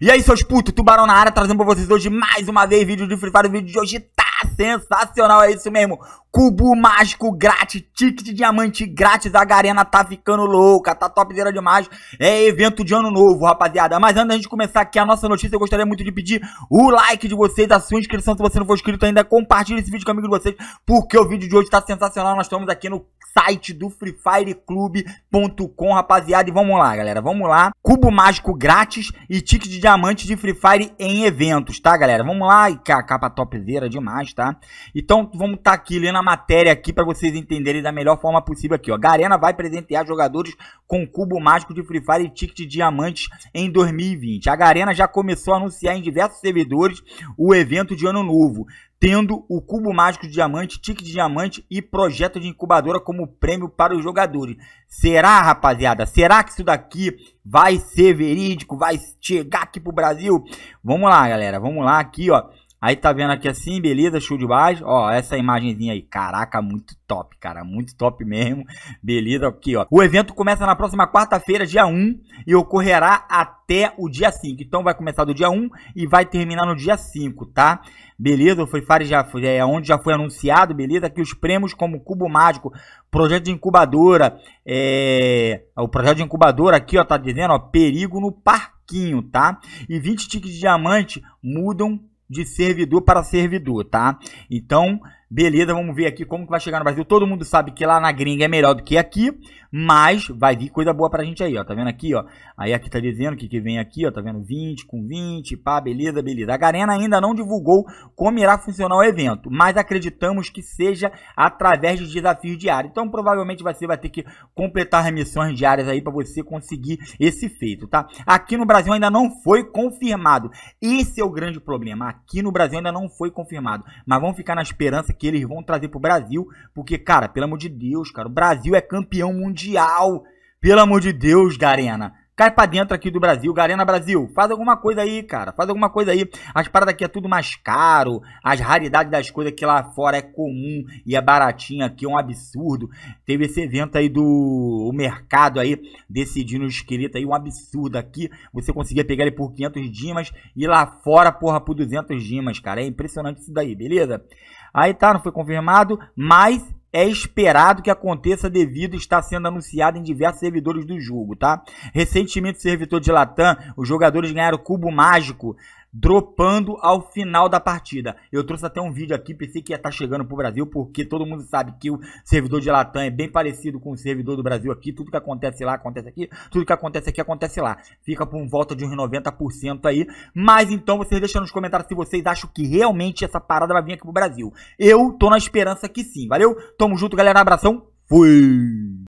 E aí, seus putos, Tubarão na área, trazendo pra vocês hoje mais uma vez vídeo de Free Fire. O vídeo de hoje tá? sensacional, é isso mesmo. Cubo mágico grátis, ticket de diamante grátis, a Garena tá ficando louca, tá topzera demais, é evento de ano novo, rapaziada. Mas antes de gente começar aqui a nossa notícia, eu gostaria muito de pedir o like de vocês, a sua inscrição se você não for inscrito ainda, compartilhe esse vídeo com amigo de vocês, porque o vídeo de hoje tá sensacional, nós estamos aqui no site do Free Fire freefireclub.com, rapaziada, e vamos lá, galera, vamos lá. Cubo mágico grátis e ticket de diamante de Free Fire em eventos, tá, galera? Vamos lá, e capa topzera demais, tá? Então vamos estar tá aqui lendo a matéria aqui para vocês entenderem da melhor forma possível aqui, ó. Garena vai presentear jogadores com cubo mágico de Free Fire e ticket diamantes em 2020. A Garena já começou a anunciar em diversos servidores o evento de ano novo tendo o Cubo Mágico de Diamante, Tique de Diamante e Projeto de Incubadora como prêmio para os jogadores. Será, rapaziada? Será que isso daqui vai ser verídico? Vai chegar aqui pro Brasil? Vamos lá, galera. Vamos lá aqui, ó. Aí tá vendo aqui assim, beleza, show de baixo. Ó, essa imagenzinha aí. Caraca, muito top, cara. Muito top mesmo. Beleza, aqui, ó. O evento começa na próxima quarta-feira, dia 1, e ocorrerá até o dia 5. Então vai começar do dia 1 e vai terminar no dia 5, tá? Beleza, o Fire já foi, é onde já foi anunciado, beleza? Que os prêmios como Cubo Mágico, Projeto de Incubadora, é... O Projeto de Incubadora aqui, ó, tá dizendo, ó, Perigo no Parquinho, tá? E 20 tickets de diamante mudam de servidor para servidor, tá? Então, Beleza, vamos ver aqui como que vai chegar no Brasil. Todo mundo sabe que lá na gringa é melhor do que aqui, mas vai vir coisa boa pra gente aí, ó. Tá vendo aqui, ó? Aí aqui tá dizendo que, que vem aqui, ó. Tá vendo 20 com 20, pá, beleza, beleza. A Garena ainda não divulgou como irá funcionar o evento, mas acreditamos que seja através de desafios diários. Então, provavelmente você vai ter que completar remissões diárias aí para você conseguir esse feito, tá? Aqui no Brasil ainda não foi confirmado. Esse é o grande problema. Aqui no Brasil ainda não foi confirmado, mas vamos ficar na esperança que eles vão trazer pro Brasil. Porque, cara, pelo amor de Deus, cara, o Brasil é campeão mundial. Pelo amor de Deus, Garena. Cai pra dentro aqui do Brasil. Garena Brasil, faz alguma coisa aí, cara. Faz alguma coisa aí. As paradas aqui é tudo mais caro. As raridades das coisas que lá fora é comum e é baratinho aqui, é um absurdo. Teve esse evento aí do o mercado aí, decidindo o esqueleto aí, um absurdo aqui. Você conseguia pegar ele por 500 dimas e lá fora, porra, por 200 dimas, cara. É impressionante isso daí, beleza? Aí tá, não foi confirmado, mas é esperado que aconteça devido estar sendo anunciado em diversos servidores do jogo, tá? Recentemente, servidor de Latam, os jogadores ganharam cubo mágico dropando ao final da partida. Eu trouxe até um vídeo aqui, pensei que ia estar tá chegando para o Brasil, porque todo mundo sabe que o servidor de Latam é bem parecido com o servidor do Brasil aqui. Tudo que acontece lá, acontece aqui. Tudo que acontece aqui, acontece lá. Fica por volta de uns 90% aí. Mas então, vocês deixam nos comentários se vocês acham que realmente essa parada vai vir aqui pro Brasil. Eu tô na esperança que sim, valeu? Tamo junto, galera. Abração. Fui!